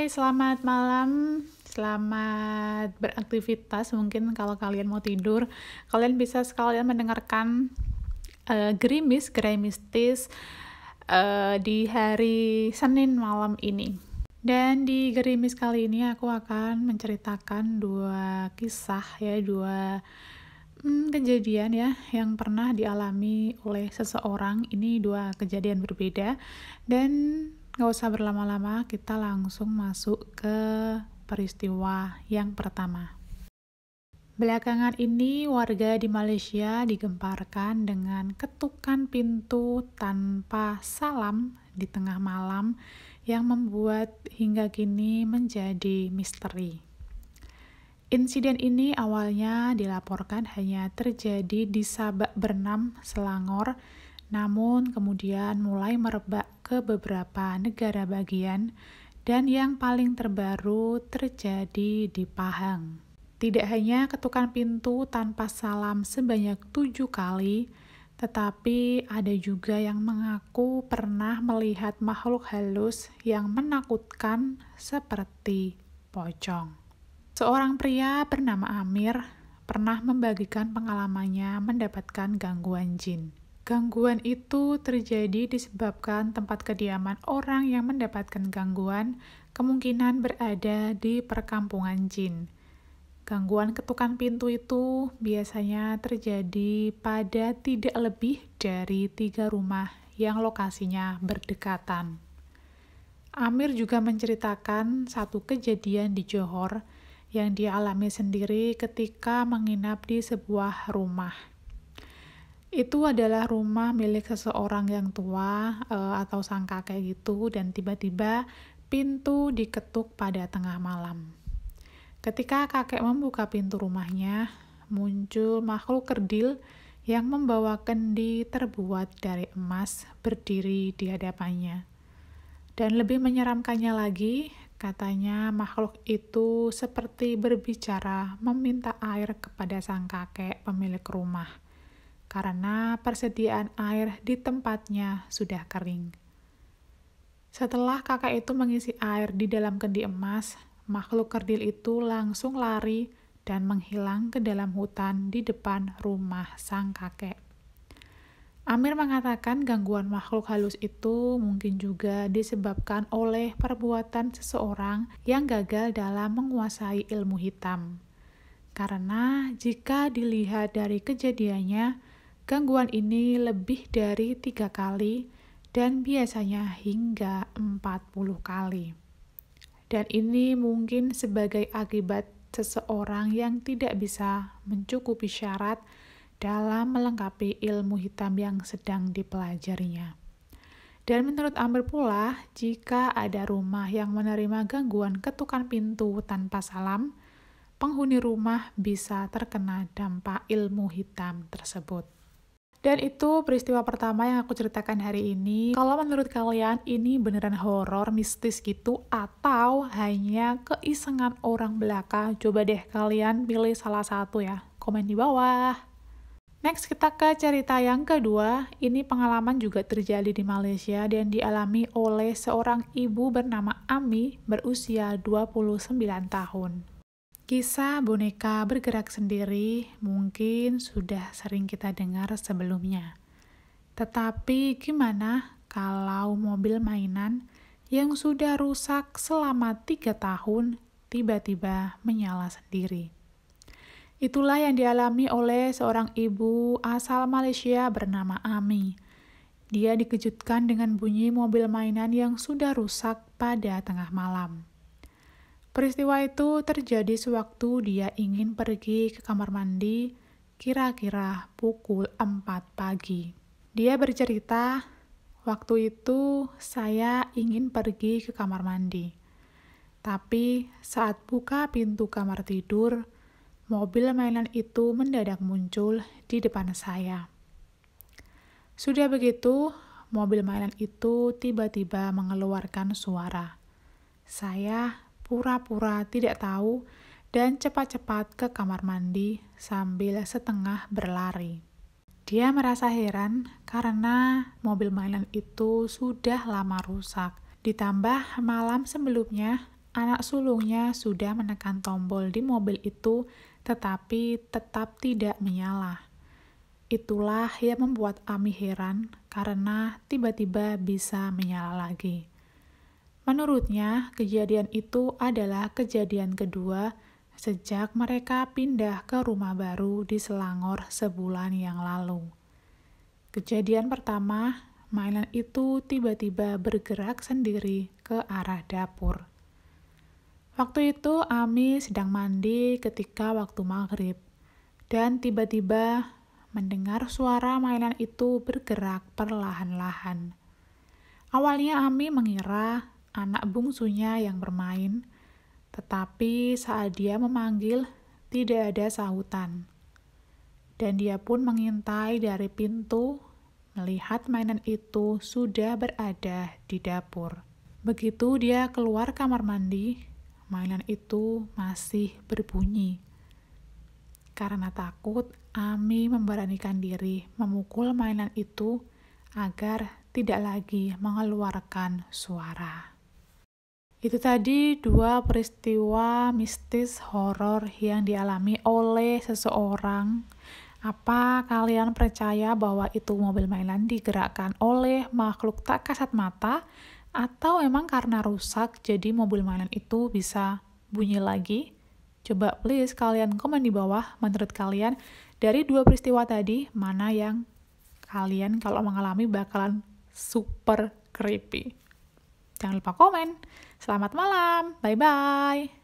Hai, selamat malam. Selamat beraktivitas. Mungkin kalau kalian mau tidur, kalian bisa sekalian mendengarkan uh, gerimis, gerimistis uh, eh, di hari Senin malam ini. Dan di gerimis kali ini aku akan menceritakan dua kisah ya, dua hmm, kejadian ya yang pernah dialami oleh seseorang. Ini dua kejadian berbeda dan nggak usah berlama-lama, kita langsung masuk ke peristiwa yang pertama. Belakangan ini warga di Malaysia digemparkan dengan ketukan pintu tanpa salam di tengah malam yang membuat hingga kini menjadi misteri. Insiden ini awalnya dilaporkan hanya terjadi di Sabak Bernam, Selangor, namun kemudian mulai merebak ke beberapa negara bagian dan yang paling terbaru terjadi di Pahang. Tidak hanya ketukan pintu tanpa salam sebanyak tujuh kali, tetapi ada juga yang mengaku pernah melihat makhluk halus yang menakutkan seperti pocong. Seorang pria bernama Amir pernah membagikan pengalamannya mendapatkan gangguan jin. Gangguan itu terjadi disebabkan tempat kediaman orang yang mendapatkan gangguan kemungkinan berada di perkampungan jin. Gangguan ketukan pintu itu biasanya terjadi pada tidak lebih dari tiga rumah yang lokasinya berdekatan. Amir juga menceritakan satu kejadian di Johor yang dialami sendiri ketika menginap di sebuah rumah itu adalah rumah milik seseorang yang tua e, atau sang kakek gitu dan tiba-tiba pintu diketuk pada tengah malam. Ketika kakek membuka pintu rumahnya, muncul makhluk kerdil yang membawa kendi terbuat dari emas berdiri di hadapannya. Dan lebih menyeramkannya lagi, katanya makhluk itu seperti berbicara meminta air kepada sang kakek pemilik rumah karena persediaan air di tempatnya sudah kering. Setelah kakak itu mengisi air di dalam kendi emas, makhluk kerdil itu langsung lari dan menghilang ke dalam hutan di depan rumah sang kakek. Amir mengatakan gangguan makhluk halus itu mungkin juga disebabkan oleh perbuatan seseorang yang gagal dalam menguasai ilmu hitam. Karena jika dilihat dari kejadiannya, Gangguan ini lebih dari tiga kali dan biasanya hingga 40 kali. Dan ini mungkin sebagai akibat seseorang yang tidak bisa mencukupi syarat dalam melengkapi ilmu hitam yang sedang dipelajarinya. Dan menurut Amber pula, jika ada rumah yang menerima gangguan ketukan pintu tanpa salam, penghuni rumah bisa terkena dampak ilmu hitam tersebut. Dan itu peristiwa pertama yang aku ceritakan hari ini. Kalau menurut kalian ini beneran horor mistis gitu atau hanya keisengan orang belaka? Coba deh kalian pilih salah satu ya. Komen di bawah. Next kita ke cerita yang kedua. Ini pengalaman juga terjadi di Malaysia dan dialami oleh seorang ibu bernama Ami berusia 29 tahun. Kisah boneka bergerak sendiri mungkin sudah sering kita dengar sebelumnya. Tetapi gimana kalau mobil mainan yang sudah rusak selama tiga tahun tiba-tiba menyala sendiri? Itulah yang dialami oleh seorang ibu asal Malaysia bernama Ami. Dia dikejutkan dengan bunyi mobil mainan yang sudah rusak pada tengah malam. Peristiwa itu terjadi sewaktu dia ingin pergi ke kamar mandi kira-kira pukul 4 pagi. Dia bercerita, waktu itu saya ingin pergi ke kamar mandi. Tapi saat buka pintu kamar tidur, mobil mainan itu mendadak muncul di depan saya. Sudah begitu, mobil mainan itu tiba-tiba mengeluarkan suara. Saya pura-pura tidak tahu, dan cepat-cepat ke kamar mandi sambil setengah berlari. Dia merasa heran karena mobil mainan itu sudah lama rusak. Ditambah malam sebelumnya, anak sulungnya sudah menekan tombol di mobil itu tetapi tetap tidak menyala. Itulah yang membuat Ami heran karena tiba-tiba bisa menyala lagi. Menurutnya, kejadian itu adalah kejadian kedua sejak mereka pindah ke rumah baru di Selangor sebulan yang lalu. Kejadian pertama, mainan itu tiba-tiba bergerak sendiri ke arah dapur. Waktu itu Ami sedang mandi ketika waktu maghrib dan tiba-tiba mendengar suara mainan itu bergerak perlahan-lahan. Awalnya Ami mengira anak bungsunya yang bermain, tetapi saat dia memanggil, tidak ada sahutan. Dan dia pun mengintai dari pintu, melihat mainan itu sudah berada di dapur. Begitu dia keluar kamar mandi, mainan itu masih berbunyi. Karena takut, Ami memberanikan diri memukul mainan itu agar tidak lagi mengeluarkan suara. Itu tadi dua peristiwa mistis horor yang dialami oleh seseorang. Apa kalian percaya bahwa itu mobil mainan digerakkan oleh makhluk tak kasat mata atau emang karena rusak jadi mobil mainan itu bisa bunyi lagi? Coba please kalian komen di bawah menurut kalian dari dua peristiwa tadi mana yang kalian kalau mengalami bakalan super creepy. Jangan lupa komen. Selamat malam. Bye-bye.